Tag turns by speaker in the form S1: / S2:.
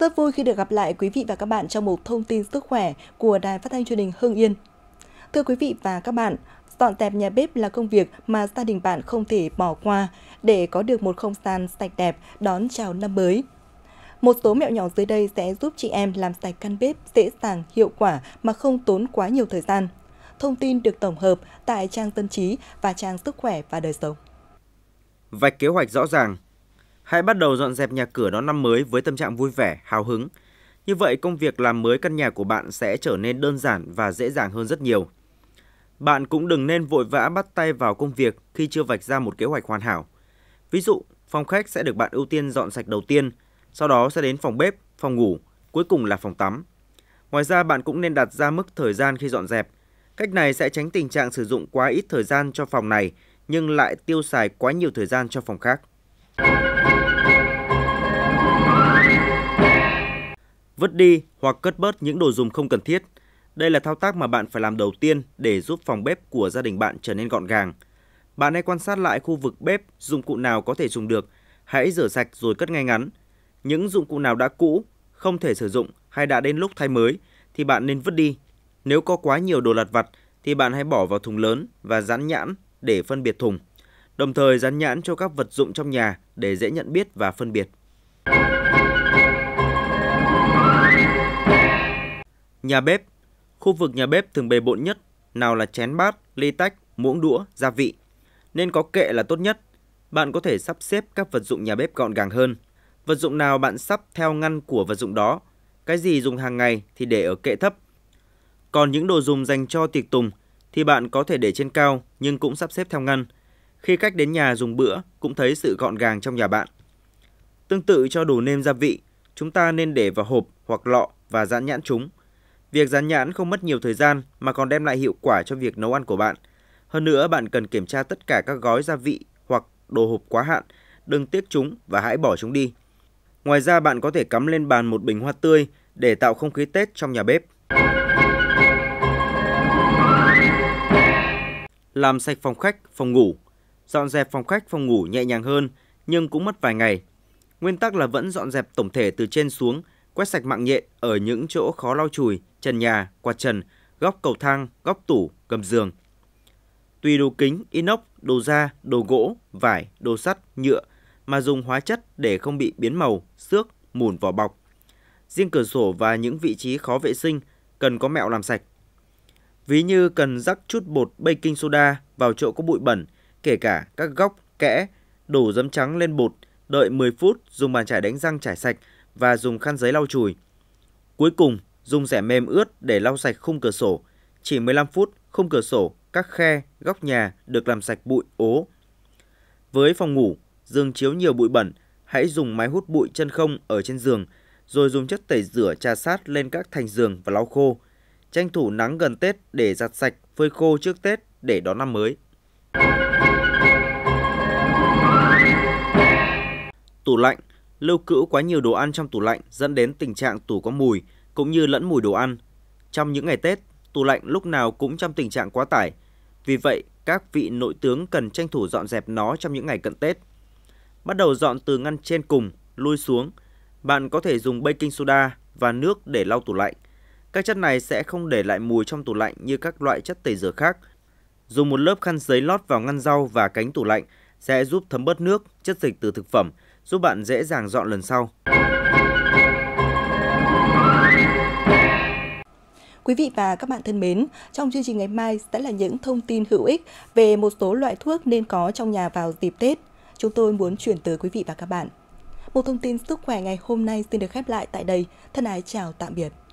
S1: Rất vui khi được gặp lại quý vị và các bạn trong một thông tin sức khỏe của Đài Phát thanh Truyền hình Hưng Yên. Thưa quý vị và các bạn, dọn dẹp nhà bếp là công việc mà gia đình bạn không thể bỏ qua để có được một không gian sạch đẹp đón chào năm mới. Một số mẹo nhỏ dưới đây sẽ giúp chị em làm sạch căn bếp dễ dàng, hiệu quả mà không tốn quá nhiều thời gian. Thông tin được tổng hợp tại trang Tân Trí và trang Sức Khỏe và Đời Sống.
S2: Vạch kế hoạch rõ ràng, Hãy bắt đầu dọn dẹp nhà cửa đón năm mới với tâm trạng vui vẻ, hào hứng. Như vậy công việc làm mới căn nhà của bạn sẽ trở nên đơn giản và dễ dàng hơn rất nhiều. Bạn cũng đừng nên vội vã bắt tay vào công việc khi chưa vạch ra một kế hoạch hoàn hảo. Ví dụ, phòng khách sẽ được bạn ưu tiên dọn sạch đầu tiên, sau đó sẽ đến phòng bếp, phòng ngủ, cuối cùng là phòng tắm. Ngoài ra bạn cũng nên đặt ra mức thời gian khi dọn dẹp. Cách này sẽ tránh tình trạng sử dụng quá ít thời gian cho phòng này nhưng lại tiêu xài quá nhiều thời gian cho phòng khác. vứt đi hoặc cất bớt những đồ dùng không cần thiết. Đây là thao tác mà bạn phải làm đầu tiên để giúp phòng bếp của gia đình bạn trở nên gọn gàng. Bạn hãy quan sát lại khu vực bếp, dụng cụ nào có thể dùng được, hãy rửa sạch rồi cất ngay ngắn. Những dụng cụ nào đã cũ, không thể sử dụng hay đã đến lúc thay mới thì bạn nên vứt đi. Nếu có quá nhiều đồ lặt vặt thì bạn hãy bỏ vào thùng lớn và dán nhãn để phân biệt thùng. Đồng thời dán nhãn cho các vật dụng trong nhà để dễ nhận biết và phân biệt. Nhà bếp Khu vực nhà bếp thường bề bộn nhất, nào là chén bát, ly tách, muỗng đũa, gia vị. Nên có kệ là tốt nhất. Bạn có thể sắp xếp các vật dụng nhà bếp gọn gàng hơn. Vật dụng nào bạn sắp theo ngăn của vật dụng đó. Cái gì dùng hàng ngày thì để ở kệ thấp. Còn những đồ dùng dành cho tiệc tùng thì bạn có thể để trên cao nhưng cũng sắp xếp theo ngăn. Khi khách đến nhà dùng bữa cũng thấy sự gọn gàng trong nhà bạn. Tương tự cho đồ nêm gia vị, chúng ta nên để vào hộp hoặc lọ và dán nhãn chúng Việc dán nhãn không mất nhiều thời gian mà còn đem lại hiệu quả cho việc nấu ăn của bạn. Hơn nữa, bạn cần kiểm tra tất cả các gói gia vị hoặc đồ hộp quá hạn, đừng tiếc chúng và hãy bỏ chúng đi. Ngoài ra, bạn có thể cắm lên bàn một bình hoa tươi để tạo không khí Tết trong nhà bếp. Làm sạch phòng khách, phòng ngủ. Dọn dẹp phòng khách, phòng ngủ nhẹ nhàng hơn, nhưng cũng mất vài ngày. Nguyên tắc là vẫn dọn dẹp tổng thể từ trên xuống – quét sạch mạng nhện ở những chỗ khó lau chùi, trần nhà, quạt trần, góc cầu thang, góc tủ, gầm giường. Tùy đồ kính, inox, đồ da, đồ gỗ, vải, đồ sắt, nhựa mà dùng hóa chất để không bị biến màu, xước, mùn vỏ bọc. Riêng cửa sổ và những vị trí khó vệ sinh cần có mẹo làm sạch. Ví như cần rắc chút bột baking soda vào chỗ có bụi bẩn, kể cả các góc, kẽ, đổ giấm trắng lên bột, đợi 10 phút dùng bàn chải đánh răng chải sạch – và dùng khăn giấy lau chùi. Cuối cùng, dùng rẻ mềm ướt để lau sạch khung cửa sổ. Chỉ 15 phút, khung cửa sổ, các khe, góc nhà được làm sạch bụi ố. Với phòng ngủ, giường chiếu nhiều bụi bẩn, hãy dùng máy hút bụi chân không ở trên giường, rồi dùng chất tẩy rửa trà sát lên các thành giường và lau khô. Tranh thủ nắng gần Tết để giặt sạch, phơi khô trước Tết để đón năm mới. Tủ lạnh Lưu cữu quá nhiều đồ ăn trong tủ lạnh dẫn đến tình trạng tủ có mùi cũng như lẫn mùi đồ ăn. Trong những ngày Tết, tủ lạnh lúc nào cũng trong tình trạng quá tải. Vì vậy, các vị nội tướng cần tranh thủ dọn dẹp nó trong những ngày cận Tết. Bắt đầu dọn từ ngăn trên cùng, lui xuống. Bạn có thể dùng baking soda và nước để lau tủ lạnh. Các chất này sẽ không để lại mùi trong tủ lạnh như các loại chất tẩy rửa khác. Dùng một lớp khăn giấy lót vào ngăn rau và cánh tủ lạnh sẽ giúp thấm bớt nước, chất dịch từ thực phẩm – giúp bạn dễ dàng dọn lần sau.
S1: Quý vị và các bạn thân mến, trong chương trình ngày mai sẽ là những thông tin hữu ích về một số loại thuốc nên có trong nhà vào dịp Tết. Chúng tôi muốn chuyển tới quý vị và các bạn. Một thông tin sức khỏe ngày hôm nay xin được khép lại tại đây. Thân ái chào tạm biệt.